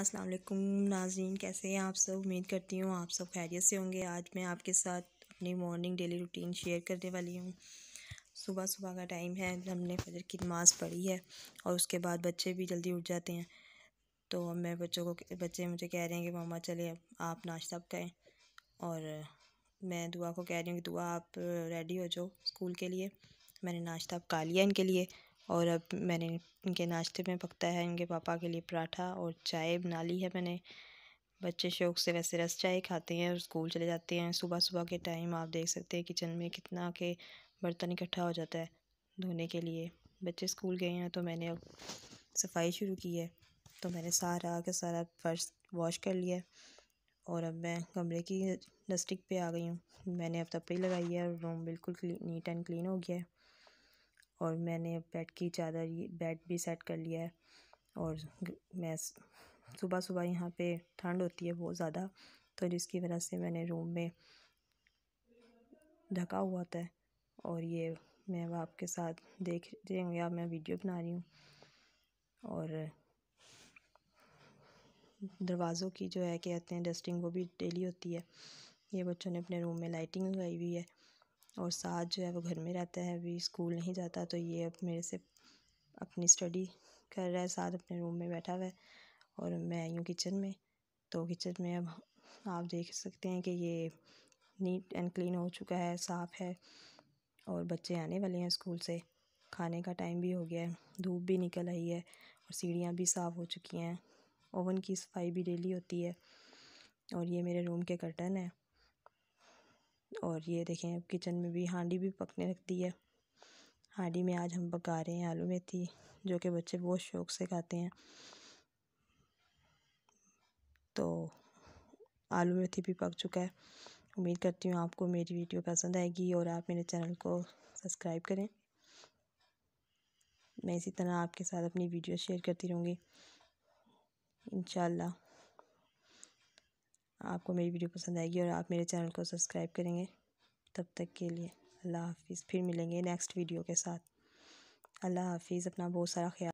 अस्सलाम वालेकुम नाजरीन कैसे हैं आप सब उम्मीद करती हूँ आप सब खैरियत से होंगे आज मैं आपके साथ अपनी मॉर्निंग डेली रूटीन शेयर करने वाली हूँ सुबह सुबह का टाइम है हमने फजर की नमाज़ पढ़ी है और उसके बाद बच्चे भी जल्दी उठ जाते हैं तो अब मैं बच्चों को बच्चे मुझे कह रहे हैं कि मामा चले आप नाश्ता पकाएँ और मैं दुआ को कह रही हूँ कि दुआ आप रेडी हो जाओ स्कूल के लिए मैंने नाश्ता पका लिया इनके लिए और अब मैंने इनके नाश्ते में पकता है इनके पापा के लिए पराठा और चाय बना ली है मैंने बच्चे शौक से वैसे रस चाय खाते हैं और स्कूल चले जाते हैं सुबह सुबह के टाइम आप देख सकते हैं किचन में कितना के बर्तन इकट्ठा हो जाता है धोने के लिए बच्चे स्कूल गए हैं तो मैंने अब सफाई शुरू की है तो मैंने सारा का सारा फर्श वॉश कर लिया और अब मैं कमरे की डस्टिक पे आ गई हूँ मैंने अब तपड़ी लगाई है और रूम बिल्कुल नीट एंड क्लीन हो गया है और मैंने बेड की चादर बेड भी सेट कर लिया है और मैं सुबह सुबह यहाँ पे ठंड होती है बहुत ज़्यादा तो जिसकी वजह से मैंने रूम में ढका हुआ होता है और ये मैं अब आपके साथ देख रही हूँ या मैं वीडियो बना रही हूँ और दरवाज़ों की जो है कहते हैं डस्टिंग वो भी डेली होती है ये बच्चों ने अपने रूम में लाइटिंग लगाई हुई है और साथ जो है वो घर में रहता है अभी स्कूल नहीं जाता तो ये अब मेरे से अपनी स्टडी कर रहा है साथ अपने रूम में बैठा हुआ है और मैं आई हूँ किचन में तो किचन में अब आप देख सकते हैं कि ये नीट एंड क्लीन हो चुका है साफ़ है और बच्चे आने वाले हैं स्कूल से खाने का टाइम भी हो गया है धूप भी निकल आई है और सीढ़ियाँ भी साफ़ हो चुकी हैं ओवन की सफाई भी डेली होती है और ये मेरे रूम के कर्टन है और ये देखें किचन में भी हांडी भी पकने लगती है हांडी में आज हम पका रहे हैं आलू मेथी जो कि बच्चे बहुत शौक़ से खाते हैं तो आलू मेथी भी पक चुका है उम्मीद करती हूँ आपको मेरी वीडियो पसंद आएगी और आप मेरे चैनल को सब्सक्राइब करें मैं इसी तरह आपके साथ अपनी वीडियो शेयर करती रहूँगी इन आपको मेरी वीडियो पसंद आएगी और आप मेरे चैनल को सब्सक्राइब करेंगे तब तक के लिए अल्लाह हाफिज़ फिर मिलेंगे नेक्स्ट वीडियो के साथ अल्लाह हाफिज़ अपना बहुत सारा ख्याल